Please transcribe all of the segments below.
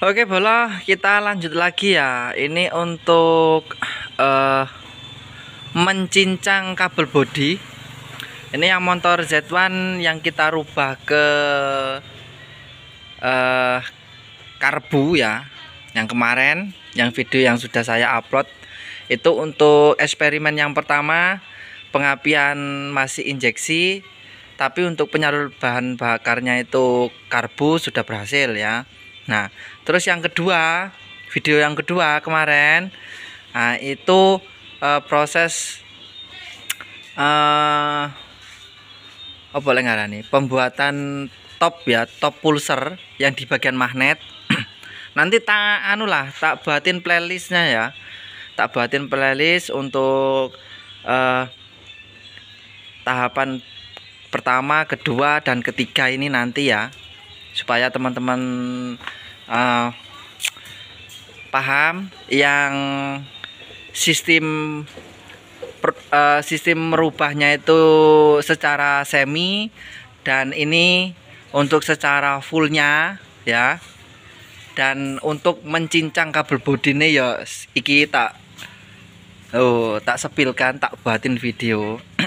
Oke bola kita lanjut lagi ya ini untuk uh, mencincang kabel bodi ini yang motor Z1 yang kita rubah ke uh, karbu ya yang kemarin yang video yang sudah saya upload itu untuk eksperimen yang pertama pengapian masih injeksi tapi untuk penyalur bahan bakarnya itu karbu sudah berhasil ya Nah, terus yang kedua, video yang kedua kemarin nah, itu uh, proses eh, apa uh, apa nih? Pembuatan top ya, top pulser yang di bagian magnet. Nanti tak anu lah, tak buatin playlistnya ya. Tak buatin playlist untuk uh, tahapan pertama, kedua, dan ketiga ini nanti ya supaya teman-teman uh, paham yang sistem per, uh, sistem merubahnya itu secara semi dan ini untuk secara fullnya ya dan untuk mencincang kabel bodi ini ya iki tak oh tak sepilkan tak buatin video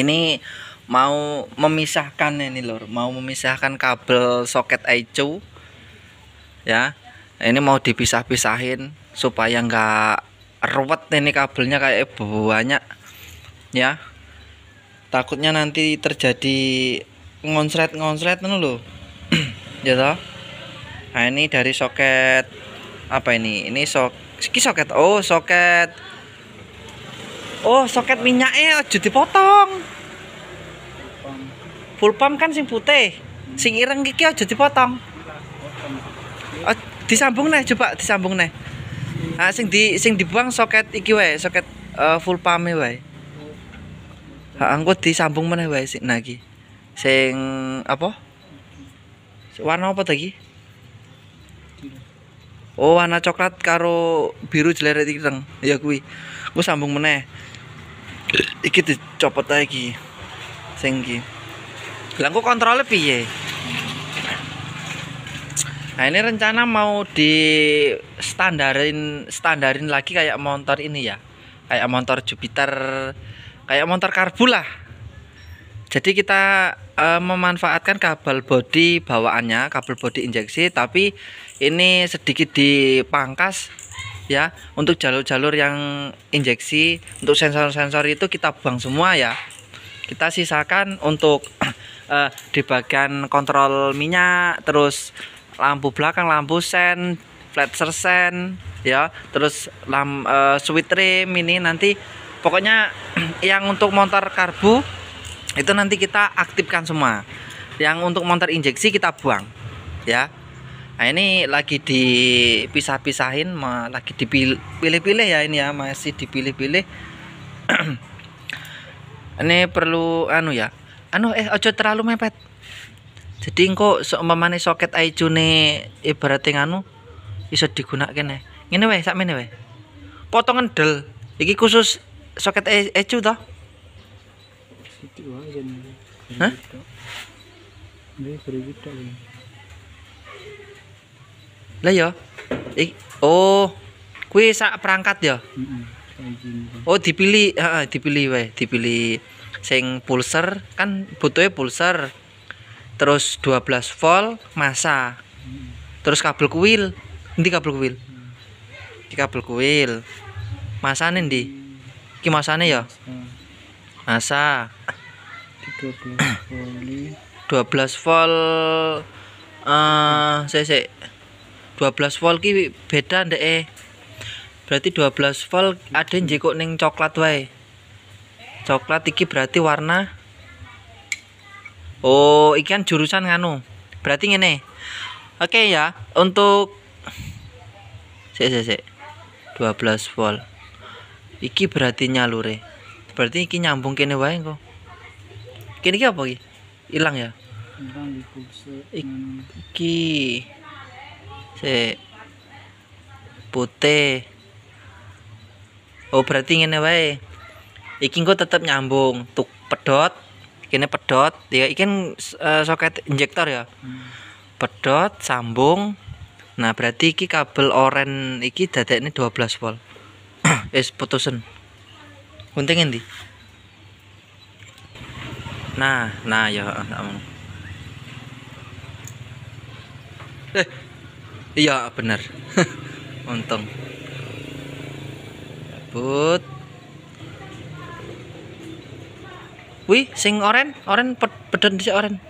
ini mau memisahkan ini lor mau memisahkan kabel soket ICU ya ini mau dipisah-pisahin supaya nggak ruwet ini kabelnya kayak banyak ya takutnya nanti terjadi ngonsret-ngonsret dulu loh ya toh nah ini dari soket apa ini ini sok ini soket oh soket oh soket minyaknya jadi dipotong full pump kan sing putih sing ireng kiki aja dipotong Oh, disambung nih coba disambung nih. Ah, sing di sing dibuang soket iki wae, soket uh, full pump wae. Ha engko disambung meneh wae sing nah iki. Sing apa? Warna apa tadi? Oh, warna coklat karo biru jeleret iki teng. Ya kuwi. Engko sambung meneh. Iki dicopot ae iki. Sing iki. Lah kontrol kontrole piye? Nah ini rencana mau di standarin standarin lagi kayak motor ini ya, kayak motor Jupiter, kayak motor karbu lah. Jadi kita e, memanfaatkan kabel body bawaannya, kabel body injeksi, tapi ini sedikit dipangkas ya untuk jalur-jalur yang injeksi, untuk sensor-sensor itu kita buang semua ya. Kita sisakan untuk e, di bagian kontrol minyak, terus lampu belakang lampu sen flasher sen ya terus lam uh, sweet rim ini nanti pokoknya yang untuk motor karbu itu nanti kita aktifkan semua yang untuk motor injeksi kita buang ya nah ini lagi dipisah-pisahin lagi dipilih-pilih ya ini ya masih dipilih-pilih ini perlu anu ya anu eh ojo terlalu mepet jadi engko seumpamane soket aicune ibaratnya nganu bisa digunakake ne ya. ngene wae sakmene wae potongan del iki khusus soket ecu to Hah? Ya. Lah ya. oh, kuwi sak perangkat ya? Oh, dipilih, heeh, dipilih wae, dipilih sing pulser kan butuhnya pulser terus 12 volt masa terus kabel kuil nanti kabel kuil di kabel kuil nih di, iki masane ya masa 12 volt eh uh, sik 12 volt ki beda ndek eh berarti 12 volt ada yang njekuk neng coklat wae coklat iki berarti warna Oh, ikan jurusan nganu. Berarti ini. Oke okay, ya, untuk si, si, si. 12 volt. Iki berarti nyalure. Berarti iki nyambung kene wae kok. Kene iki apa iki? Hilang ya? Hilang iki. si. Putih. Oh, berarti ngene wae. Iki engko tetep nyambung tuk pedot kini pedot ya ikan uh, eh, soket injektor ya hmm. pedot sambung nah berarti iki kabel oren iki ini 12 volt es putusan untung ini nah nah ya eh iya bener untung but Wih, sing oren, oren pedot di oren.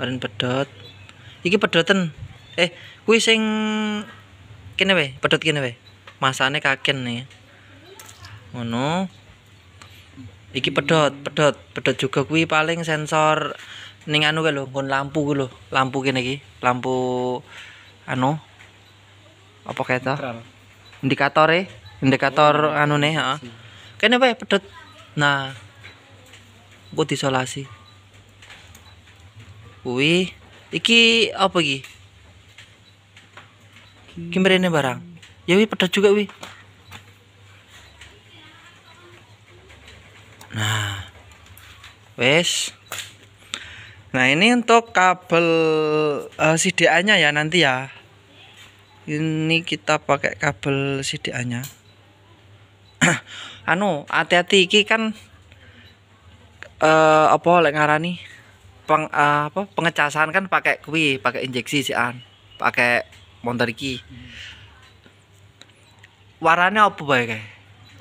Oren pedot. Iki pedoten. Eh, kuwi sing kene wae, pedot kene wae. Masane kaken nih. Ngono. Iki pedot, pedot, pedot juga kuwi paling sensor ning anu kae lho, lampu kuwi Lampu kene iki, lampu anu apa kaya Indikator e, indikator oh, anu nih, heeh. Kene wae pedot. Nah, buat disolasi. wih iki apa iki? kimber ini barang. Ya wi pedas juga wi. Nah. Wes. Nah, ini untuk kabel uh, eh, CDA-nya ya nanti ya. Ini kita pakai kabel CDA-nya. anu, hati-hati iki kan uh, apa lek ngarani peng uh, apa pengecasan kan pakai kui, pakai injeksi sih an. Pakai motor iki. Hmm. Warnane apa bae kae?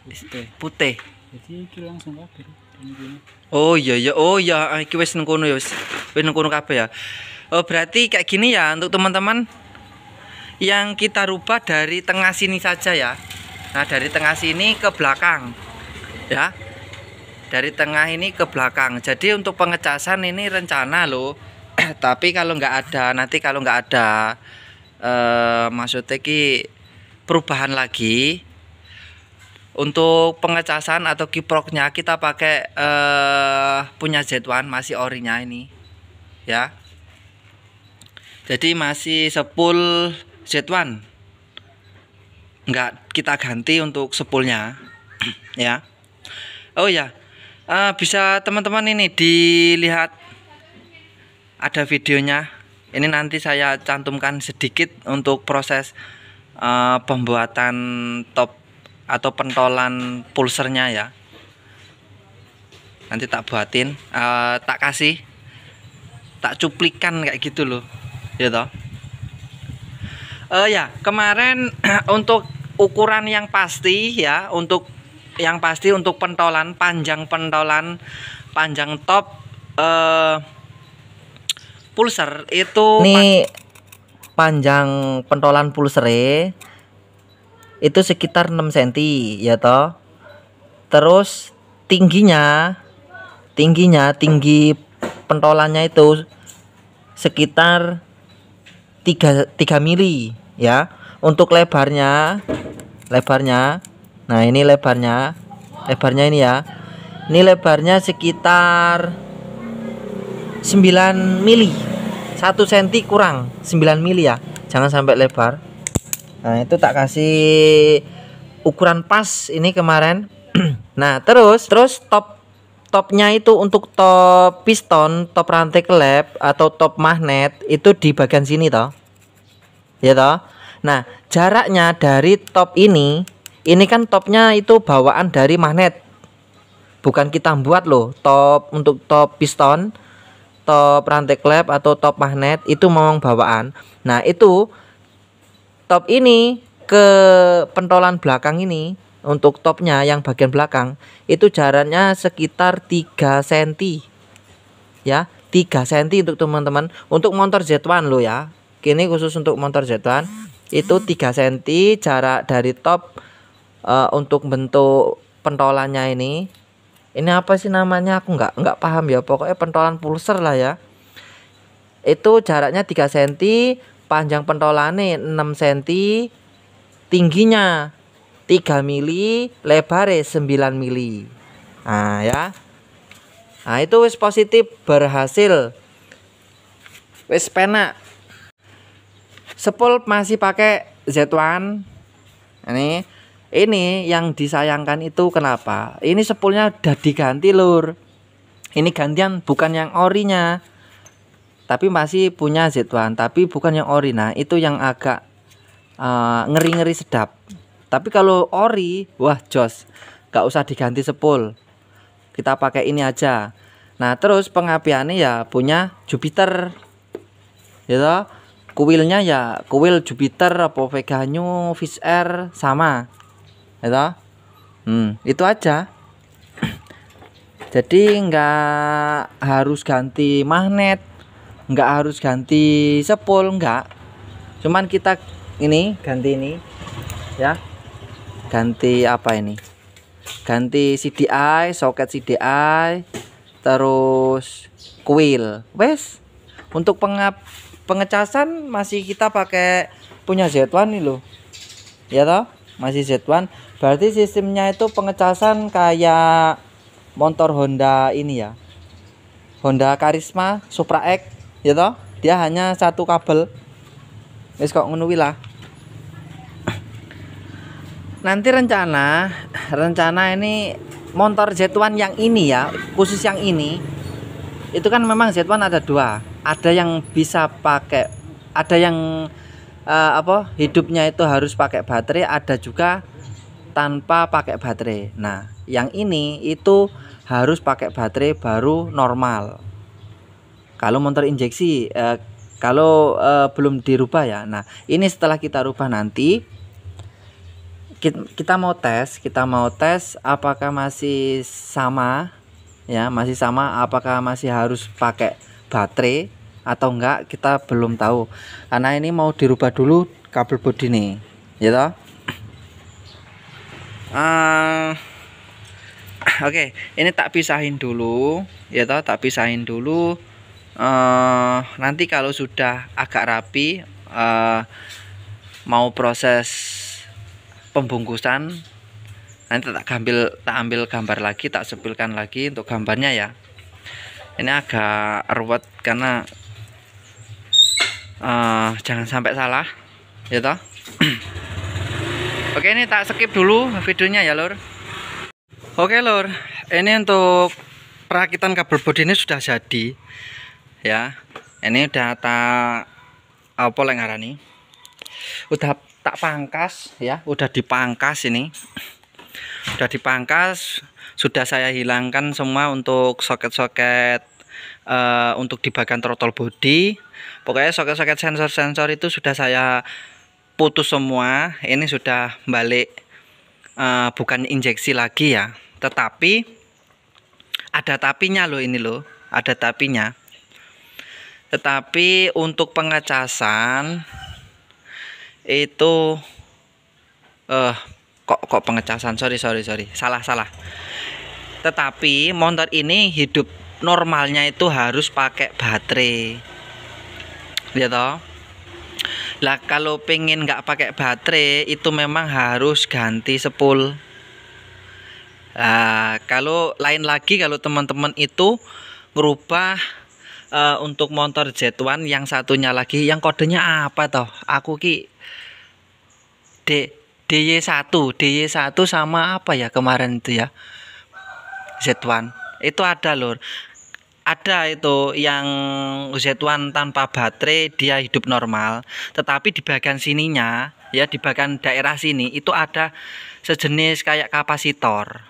Putih. Putih. Jadi iki langsung kabeh. Oh iya iya oh iya ah, iki wis nang kono ya wis. Wis nang kono kabeh ya. Oh berarti kayak gini ya untuk teman-teman yang kita rubah dari tengah sini saja ya. Nah, dari tengah sini ke belakang. Ya dari tengah ini ke belakang jadi untuk pengecasan ini rencana loh tapi kalau nggak ada nanti kalau nggak ada eh, maksudnya ki perubahan lagi untuk pengecasan atau kiproknya kita pakai eh, punya Z1 masih orinya ini ya jadi masih sepul Z1 nggak kita ganti untuk sepulnya ya oh ya uh, bisa teman-teman ini dilihat ada videonya ini nanti saya cantumkan sedikit untuk proses uh, pembuatan top atau pentolan pulsernya ya nanti tak buatin uh, tak kasih tak cuplikan kayak gitu loh ya toh uh, ya kemarin untuk ukuran yang pasti ya untuk yang pasti untuk pentolan panjang pentolan panjang top eh, pulser itu ini pa panjang pentolan pulser e, itu sekitar 6 cm ya toh terus tingginya tingginya tinggi pentolannya itu sekitar 3 3 mili ya untuk lebarnya lebarnya nah ini lebarnya lebarnya ini ya ini lebarnya sekitar 9 mili 1 cm kurang 9 mili ya jangan sampai lebar nah itu tak kasih ukuran pas ini kemarin nah terus terus top topnya itu untuk top piston top rantai klep atau top magnet itu di bagian sini toh ya toh nah jaraknya dari top ini ini kan topnya itu bawaan dari magnet bukan kita buat loh top untuk top piston top rantai klep atau top magnet itu memang bawaan nah itu top ini ke pentolan belakang ini untuk topnya yang bagian belakang itu jaraknya sekitar 3 cm ya 3 cm untuk teman-teman untuk motor Z1 lo ya kini khusus untuk motor Z1 itu 3 cm jarak dari top uh, untuk bentuk pentolannya ini ini apa sih namanya aku nggak nggak paham ya pokoknya pentolan pulser lah ya itu jaraknya 3 cm panjang pentolannya 6 cm tingginya 3 mili lebarnya 9 mili nah ya nah itu wis positif berhasil wis pena sepul masih pakai Z1 ini ini yang disayangkan itu kenapa ini sepulnya udah diganti lur ini gantian bukan yang orinya tapi masih punya Z1 tapi bukan yang ori nah itu yang agak eh, ngeri-ngeri uh, sedap tapi kalau ori wah jos gak usah diganti sepul kita pakai ini aja nah terus pengapiannya ya punya Jupiter gitu kuilnya ya kuil Jupiter apa Vega New Fish sama itu ya hmm, itu aja jadi enggak harus ganti magnet enggak harus ganti sepul enggak cuman kita ini ganti ini ya ganti apa ini ganti CDI soket CDI terus kuil wes untuk pengap pengecasan masih kita pakai punya Z1 nih loh ya toh masih Z1 berarti sistemnya itu pengecasan kayak motor Honda ini ya Honda Karisma Supra X ya toh dia hanya satu kabel wis kok ngono lah nanti rencana rencana ini motor Z1 yang ini ya khusus yang ini itu kan memang Z1 ada dua ada yang bisa pakai ada yang uh, apa hidupnya itu harus pakai baterai ada juga tanpa pakai baterai nah yang ini itu harus pakai baterai baru normal kalau motor injeksi uh, kalau uh, belum dirubah ya nah ini setelah kita rubah nanti kita, kita mau tes kita mau tes apakah masih sama ya masih sama apakah masih harus pakai baterai atau enggak kita belum tahu karena ini mau dirubah dulu kabel bodi nih ya toh uh, oke okay, ini tak pisahin dulu ya toh tak pisahin dulu uh, nanti kalau sudah agak rapi uh, mau proses pembungkusan nanti tak ambil tak ambil gambar lagi tak sepilkan lagi untuk gambarnya ya ini agak ruwet karena uh, jangan sampai salah ya toh oke ini tak skip dulu videonya ya lor oke lor ini untuk perakitan kabel bodi ini sudah jadi ya ini udah tak apa yang ngarani udah tak pangkas ya udah dipangkas ini udah dipangkas sudah saya hilangkan semua untuk soket-soket uh, untuk di bagian throttle body pokoknya soket-soket sensor-sensor itu sudah saya putus semua ini sudah balik uh, bukan injeksi lagi ya tetapi ada tapinya loh ini loh ada tapinya tetapi untuk pengecasan itu eh uh, kok kok pengecasan sorry sorry sorry salah salah tetapi motor ini hidup normalnya itu harus pakai baterai ya toh lah kalau pengen nggak pakai baterai itu memang harus ganti sepul Uh, kalau lain lagi kalau teman-teman itu merubah uh, eh, untuk motor Z1 yang satunya lagi yang kodenya apa toh aku ki D DY1 DY1 sama apa ya kemarin itu ya Z1 itu ada lor ada itu yang Z1 tanpa baterai dia hidup normal tetapi di bagian sininya ya di bagian daerah sini itu ada sejenis kayak kapasitor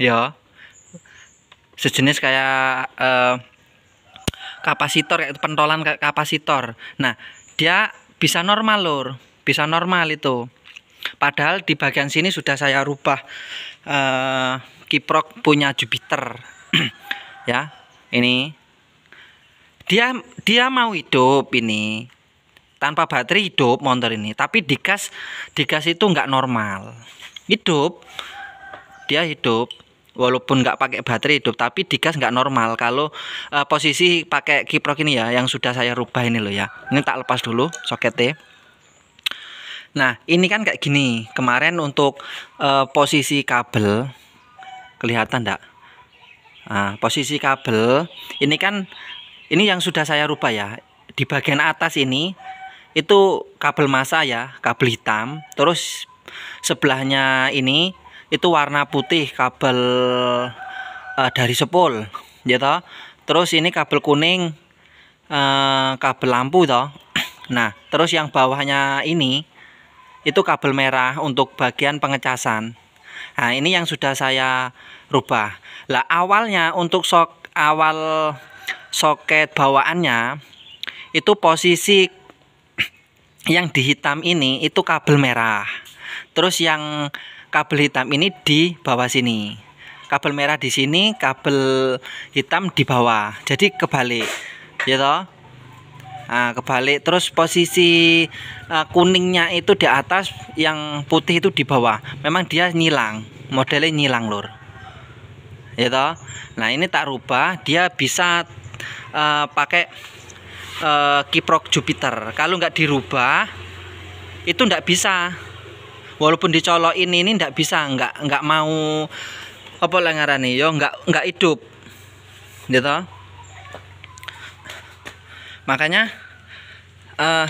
ya sejenis kayak eh, kapasitor kayak pentolan kayak kapasitor nah dia bisa normal lor bisa normal itu padahal di bagian sini sudah saya rubah eh, kiprok punya Jupiter ya ini dia dia mau hidup ini tanpa baterai hidup motor ini tapi dikas dikas itu nggak normal hidup dia hidup walaupun nggak pakai baterai hidup tapi dikas nggak normal kalau e, posisi pakai kiprok ini ya yang sudah saya rubah ini loh ya ini tak lepas dulu soketnya nah ini kan kayak gini kemarin untuk e, posisi kabel kelihatan enggak Nah, posisi kabel ini kan ini yang sudah saya rubah ya. Di bagian atas ini itu kabel masa ya, kabel hitam. Terus sebelahnya ini itu warna putih kabel uh, dari sepul, ya toh. Terus ini kabel kuning uh, kabel lampu toh. Nah, terus yang bawahnya ini itu kabel merah untuk bagian pengecasan. Nah, ini yang sudah saya rubah. Lah awalnya untuk sok awal soket bawaannya itu posisi yang dihitam ini itu kabel merah. Terus yang kabel hitam ini di bawah sini. Kabel merah di sini, kabel hitam di bawah. Jadi kebalik. Ya gitu. toh? nah, kebalik terus posisi uh, kuningnya itu di atas yang putih itu di bawah memang dia nyilang modelnya nyilang lur ya toh nah ini tak rubah dia bisa uh, pakai uh, kiprok Jupiter kalau nggak dirubah itu nggak bisa walaupun dicolok ini ini nggak bisa nggak nggak mau apa lah yo nggak nggak hidup gitu makanya eh,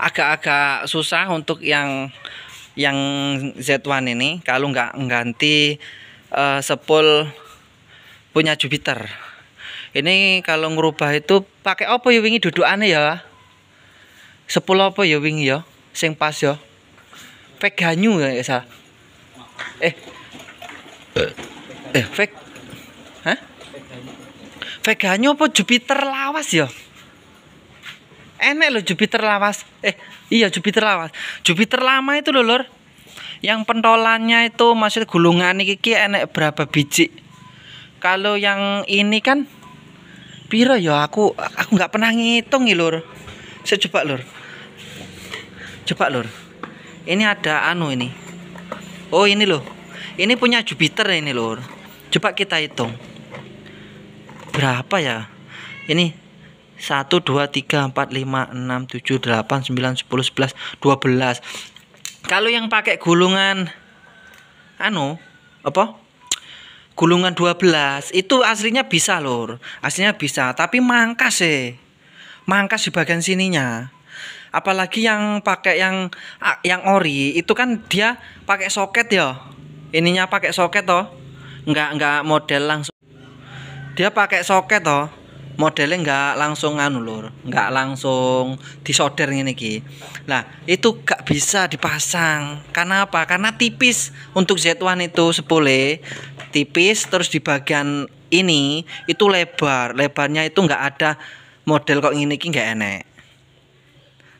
agak-agak susah untuk yang yang Z1 ini kalau nggak ngganti eh, sepul punya Jupiter ini kalau ngerubah itu pakai apa ya wingi aneh ya sepul apa ya wingi ya sing pas ya veganyu ya salah eh eh veg Hah? Veganyu apa Jupiter lawas ya? enak loh Jupiter lawas eh iya Jupiter lawas Jupiter lama itu loh lor yang pentolannya itu maksud gulungan ini kiki enak berapa biji kalau yang ini kan piro ya aku aku nggak pernah ngitung nih lor saya coba lor coba lor ini ada anu ini oh ini loh ini punya Jupiter ini lor coba kita hitung berapa ya ini 1 2 3 4 5 6 7 8 9 10 11 12. Kalau yang pakai gulungan anu apa? Gulungan 12 itu aslinya bisa lur. Aslinya bisa, tapi mangkas sih. Mangkas di bagian sininya. Apalagi yang pakai yang yang ori itu kan dia pakai soket ya. Ininya pakai soket toh. Enggak enggak model langsung. Dia pakai soket toh modelnya nggak langsung anu lur nggak langsung disolder ini ki nah itu gak bisa dipasang karena apa karena tipis untuk Z1 itu sepule tipis terus di bagian ini itu lebar lebarnya itu nggak ada model kok ini ki nggak enek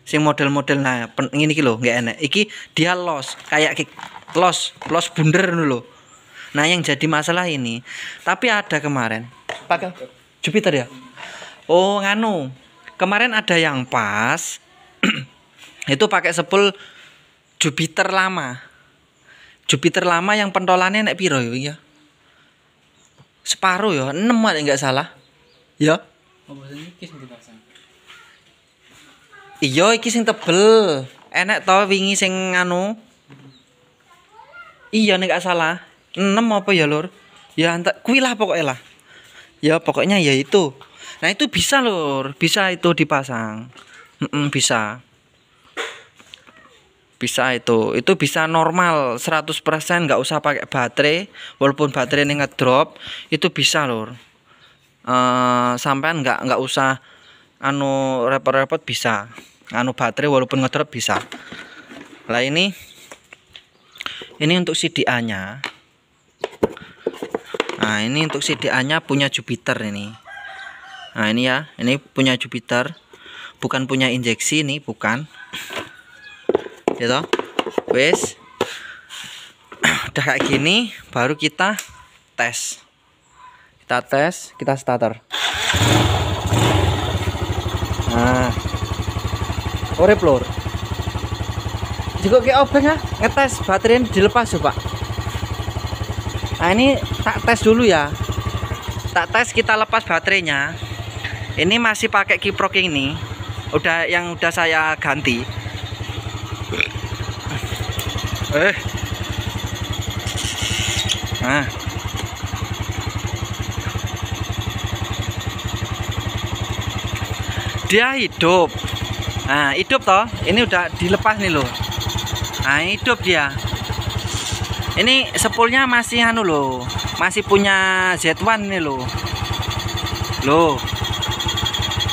sing model-model nah ini ki lo nggak enek iki dia los kayak ki, los los bunder dulu nah yang jadi masalah ini tapi ada kemarin pakai Jupiter ya oh nganu kemarin ada yang pas itu pakai sepul Jupiter lama Jupiter lama yang pentolannya nek piro ya separuh ya enam ya nggak salah ya iya iki sing tebel enak tau wingi sing nganu iya nggak gak salah enam apa ya lor? ya antek kuilah pokoknya lah ya pokoknya ya itu nah itu bisa lur bisa itu dipasang mm -mm, bisa bisa itu itu bisa normal 100% nggak usah pakai baterai walaupun baterai ini ngedrop itu bisa lur uh, sampean nggak nggak usah anu repot-repot bisa anu baterai walaupun ngedrop bisa lah ini ini untuk CDA nya nah ini untuk CDA nya punya Jupiter ini nah ini ya ini punya Jupiter bukan punya injeksi nih bukan gitu ya wes udah kayak gini baru kita tes kita tes kita starter nah ore floor. juga kayak obeng ya ngetes baterai dilepas coba nah ini tak tes dulu ya tak tes kita lepas baterainya ini masih pakai kiprok ini udah yang udah saya ganti eh nah dia hidup nah hidup toh ini udah dilepas nih loh nah hidup dia ini sepulnya masih anu loh masih punya Z1 nih loh loh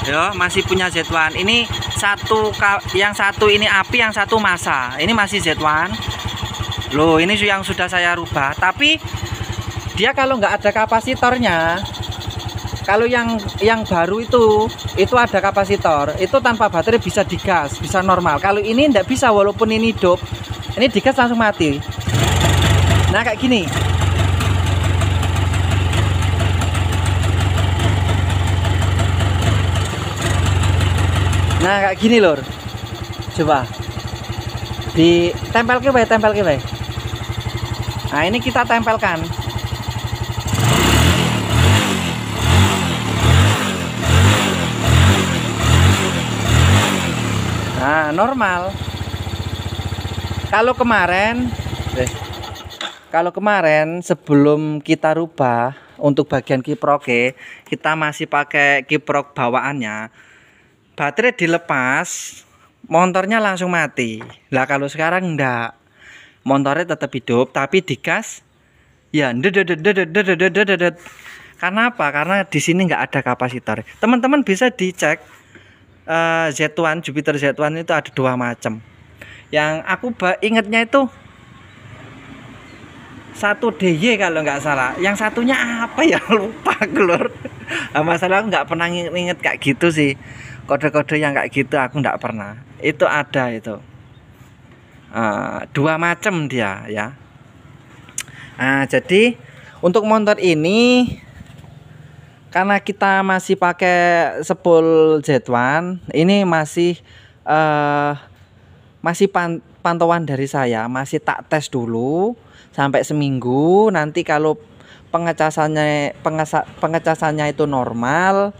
ya masih punya Z1 ini satu yang satu ini api yang satu masa ini masih Z1 loh ini yang sudah saya rubah tapi dia kalau nggak ada kapasitornya kalau yang yang baru itu itu ada kapasitor itu tanpa baterai bisa digas bisa normal kalau ini nggak bisa walaupun ini hidup ini digas langsung mati nah kayak gini nah kayak gini lor coba di tempel ke baik tempel ke baik nah ini kita tempelkan nah normal kalau kemarin eh, kalau kemarin sebelum kita rubah untuk bagian kiproke eh, kita masih pakai kiprok bawaannya baterai dilepas motornya langsung mati lah kalau sekarang enggak motornya tetap hidup tapi dikas, ya karena apa karena di sini enggak ada kapasitor teman-teman bisa dicek Z1 Jupiter Z1 itu ada dua macam yang aku ingatnya itu satu DY kalau nggak salah yang satunya apa ya lupa keluar. masalah aku nggak pernah inget kayak gitu sih kode-kode yang kayak gitu aku nggak pernah itu ada itu uh, dua macam dia ya nah jadi untuk motor ini karena kita masih pakai sepul Z1 ini masih uh, masih pan pantauan dari saya masih tak tes dulu sampai seminggu nanti kalau pengecasannya pengecasannya itu normal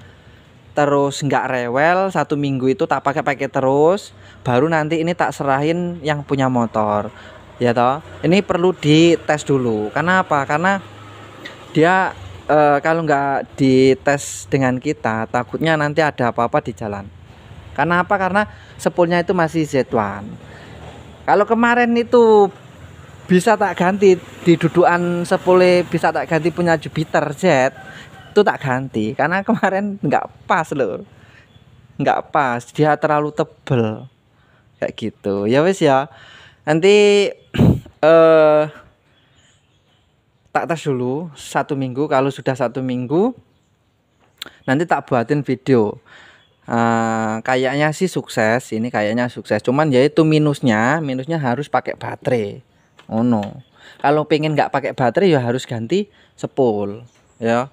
terus nggak rewel satu minggu itu tak pakai pakai terus baru nanti ini tak serahin yang punya motor ya toh ini perlu dites dulu karena apa karena dia e, kalau nggak dites dengan kita takutnya nanti ada apa-apa di jalan karena apa karena sepulnya itu masih Z1 kalau kemarin itu bisa tak ganti di dudukan sepule bisa tak ganti punya Jupiter Z itu tak ganti karena kemarin nggak pas loh nggak pas dia terlalu tebel kayak gitu ya wis ya nanti eh uh, tak tes dulu satu minggu kalau sudah satu minggu nanti tak buatin video uh, kayaknya sih sukses ini kayaknya sukses cuman yaitu minusnya minusnya harus pakai baterai oh no kalau pengen nggak pakai baterai ya harus ganti sepul ya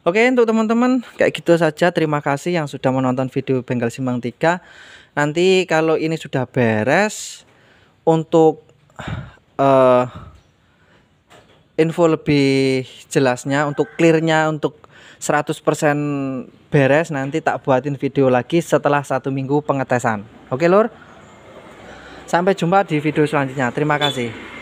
Oke untuk teman-teman kayak gitu saja terima kasih yang sudah menonton video Bengkel Simbang Tiga. Nanti kalau ini sudah beres Untuk uh, info lebih jelasnya Untuk clearnya untuk 100% beres nanti tak buatin video lagi setelah satu minggu pengetesan Oke lor Sampai jumpa di video selanjutnya Terima kasih